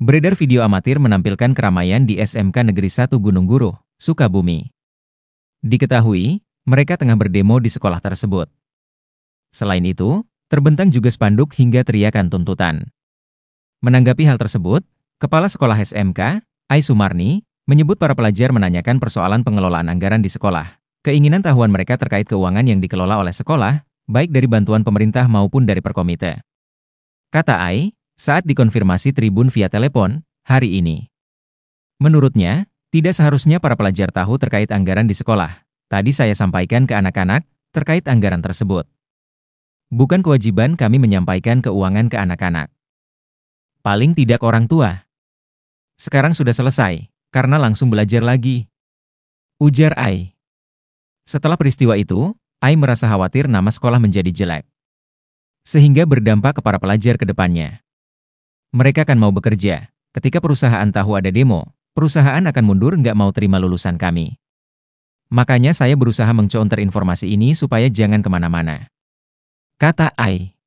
Beredar video amatir menampilkan keramaian di SMK Negeri 1 Gunung Guru, Sukabumi. Diketahui, mereka tengah berdemo di sekolah tersebut. Selain itu, terbentang juga spanduk hingga teriakan tuntutan. Menanggapi hal tersebut, Kepala Sekolah SMK, Ai Sumarni, menyebut para pelajar menanyakan persoalan pengelolaan anggaran di sekolah, keinginan tahuan mereka terkait keuangan yang dikelola oleh sekolah, baik dari bantuan pemerintah maupun dari perkomite. Kata Ai, saat dikonfirmasi Tribun via telepon hari ini. Menurutnya, tidak seharusnya para pelajar tahu terkait anggaran di sekolah. Tadi saya sampaikan ke anak-anak terkait anggaran tersebut. Bukan kewajiban kami menyampaikan keuangan ke anak-anak. Paling tidak orang tua. Sekarang sudah selesai, karena langsung belajar lagi. Ujar Ai. Setelah peristiwa itu, Ai merasa khawatir nama sekolah menjadi jelek. Sehingga berdampak ke para pelajar ke depannya. Mereka akan mau bekerja. Ketika perusahaan tahu ada demo, perusahaan akan mundur nggak mau terima lulusan kami. Makanya saya berusaha mengcounter informasi ini supaya jangan kemana-mana. Kata Ai.